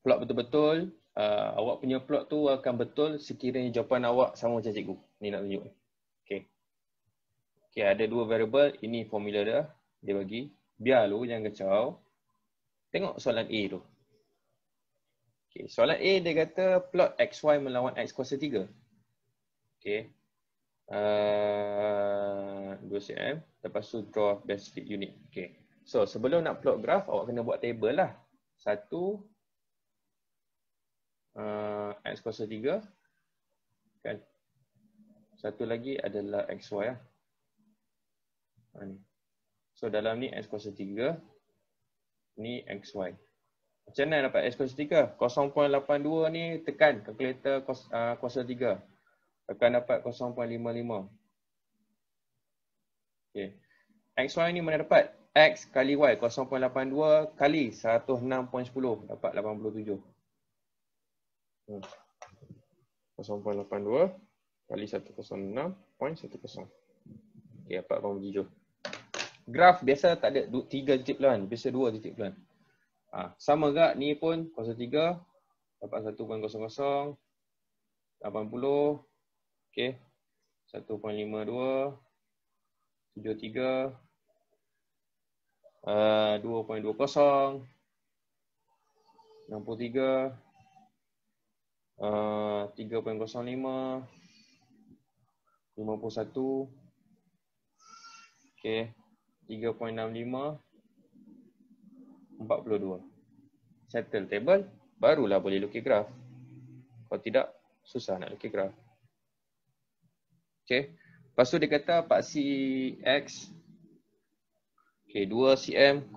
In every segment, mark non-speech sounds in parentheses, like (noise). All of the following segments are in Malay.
plot betul-betul uh, awak punya plot tu akan betul sekiranya jawapan awak sama macam cikgu ni nak tunjuk ni okey okey ada dua variable ini formula dia dia bagi biar lu jangan kacau tengok soalan A tu okey soalan A dia kata plot xy melawan x kuasa 3 okey Uh, 2 cm Lepas tu draw best fit unit okay. So sebelum nak plot graph Awak kena buat table lah Satu uh, x kuasa 3 kan satu lagi adalah x y lah. ha, ni. so dalam ni x kuasa 3 ni y macam mana dapat x kuasa 3 0.82 ni tekan kalkulator kuasa, uh, kuasa 3 akan dapat 0.55 okey xy ni mana dapat x kali y 0.82 kali 106.10 dapat 87 0.82 kali 106.10. Okey, dapat apa bunyi tu? Graf biasa tak ada 3 titik pula biasa 2 titik pula. Ha, sama gak ni pun 03 dapat 1.00 80 okay, 1.52 73 uh, 2.20 63 Okay, 3.65, 41, 3.65, 42. Settle table, barulah boleh lukis graf. Kalau tidak, susah nak lukis graf. Okay, lepas tu dia kata paksi X, okay, 2cm, 0.5.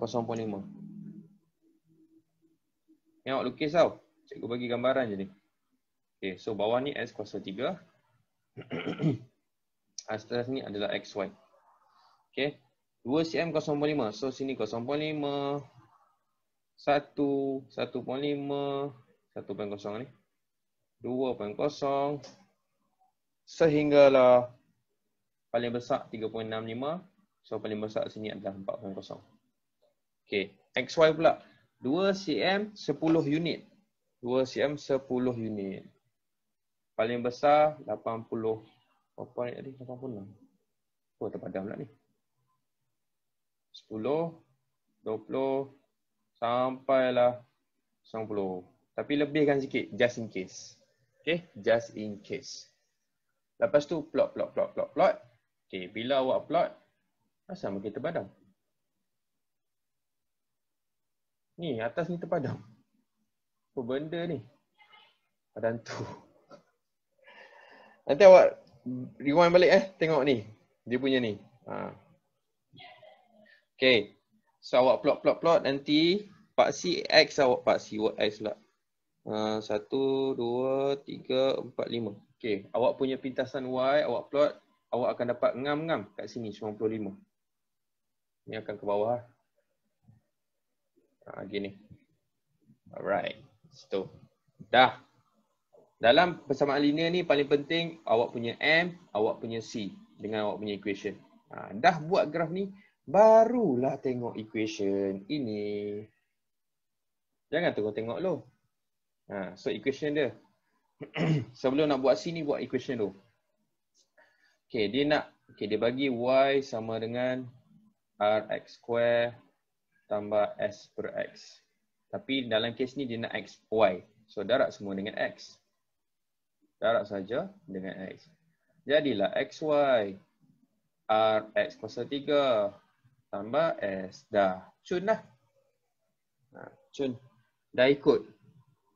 Yang awak lukis tau, cikgu bagi gambaran je ni. Okay, so bawah ni s kuasa 3. (clears throat) Atas ni adalah x y. Okay. 2cm 0.5. So sini 0.5. 1, 1.5. 1, 1.5. 1, 1.5. 1, 1.5. 1, 1.5. 1, 1.5. 1, 1.5. 1, 1.5. 1, 1.5. 1, 1.5. 1, 1.5. 1, 1.5. 1, 1.5. cm 1.5. unit. 1.5. 1, 1.5. 1, paling besar 80 apa ni tadi 86 oh terpadam nak ni 10 20 sampailah 90 tapi lebihkan sikit just in case okey just in case lepas tu plot plot plot plot plot okey bila awak plot asal mungkin terpadam ni atas ni terpadam apa benda ni padan tu Nanti awak rewind balik eh tengok ni. Dia punya ni. Ha. Okay. So awak plot plot plot nanti paksi X lah awak paksi word X lah. Ha, satu, dua, tiga, empat, lima. Okay. Awak punya pintasan Y awak plot. Awak akan dapat ngam-ngam kat sini 95. Ni akan ke bawah lah. Ha, gini. Alright. Situ. Dah dalam persamaan linear ni paling penting awak punya M, awak punya C dengan awak punya equation. Ha, dah buat graf ni, barulah tengok equation ini. Jangan tengok-tengok lo. Ha, so equation dia. (clears throat) Sebelum nak buat C ni, buat equation tu. Okay, dia nak, okay, dia bagi Y sama dengan RX square tambah S per X. Tapi dalam kes ni dia nak X, Y. So darab semua dengan X darab saja dengan X. Jadilah XY R X kuasa 3 tambah S. Dah. Cun lah. Ha, Cun. Dah ikut.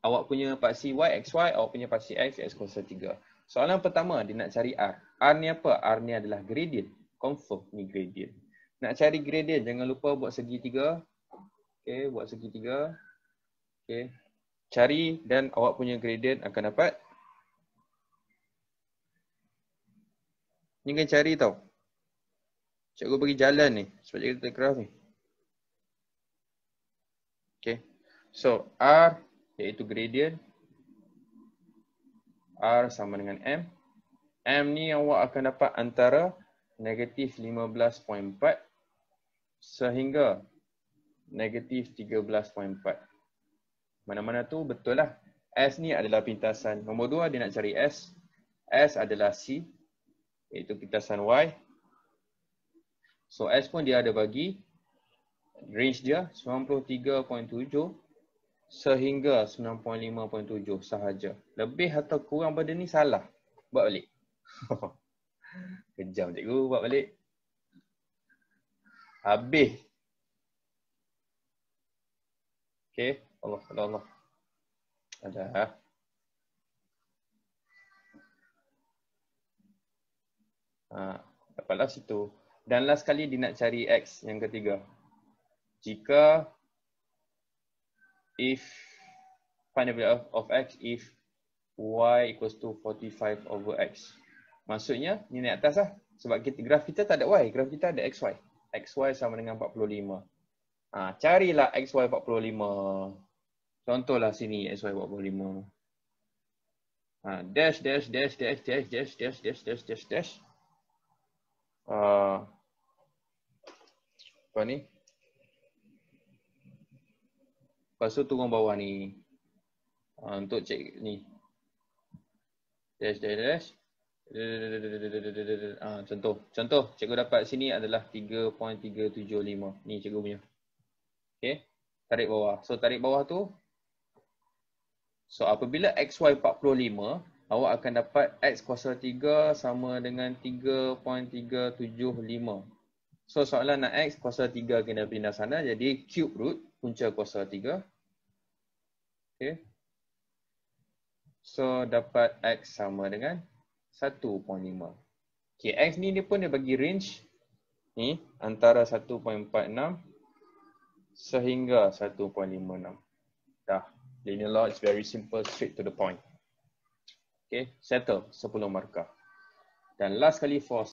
Awak punya paksi Y, X y. Awak punya paksi X, X kuasa 3. Soalan pertama dia nak cari R. R ni apa? R ni adalah gradient. Confirm ni gradient. Nak cari gradient jangan lupa buat segi 3. Okay. Buat segi 3. Okay. Cari dan awak punya gradient akan dapat Ni kena cari tau. Cikgu pergi jalan ni sebab cikgu tak keras ni. Okay. So R iaitu gradient. R sama dengan M. M ni yang awak akan dapat antara negatif 15.4 sehingga negatif 13.4. Mana-mana tu betul lah. S ni adalah pintasan. Nombor dua dia nak cari S. S adalah C iaitu pintasan Y. So S pun dia ada bagi range dia 93.7 sehingga 9.5.7 sahaja. Lebih atau kurang pada ni salah. Buat balik. (laughs) Kejam cikgu buat balik. Habis. Okay. Allah Allah. Allah. Ada. Ha? dapatlah situ. Dan last sekali dia nak cari X yang ketiga. Jika if find the value of, of X if Y equals to 45 over X. Maksudnya ni naik atas lah. Sebab kita, graf kita tak ada Y. Graf kita ada XY. XY sama dengan 45. Ha, carilah XY 45. Contohlah sini XY 45. Ha, dash, dash, dash, dash, dash, dash, dash, dash, dash, dash, dash, dash uh, apa ni lepas tu turun bawah ni uh, untuk cek ni dash dash dash Uh, contoh, contoh cikgu dapat sini adalah 3.375 Ni cikgu punya Okay, tarik bawah So tarik bawah tu So apabila XY45 awak akan dapat x kuasa 3 sama dengan 3.375. So soalan nak x kuasa 3 kena pindah sana jadi cube root punca kuasa 3. Okay. So dapat x sama dengan 1.5. Okay x ni dia pun dia bagi range ni antara 1.46 sehingga 1.56. Dah. Linear law is very simple, straight to the point. Okay, settle 10 markah. Dan last kali for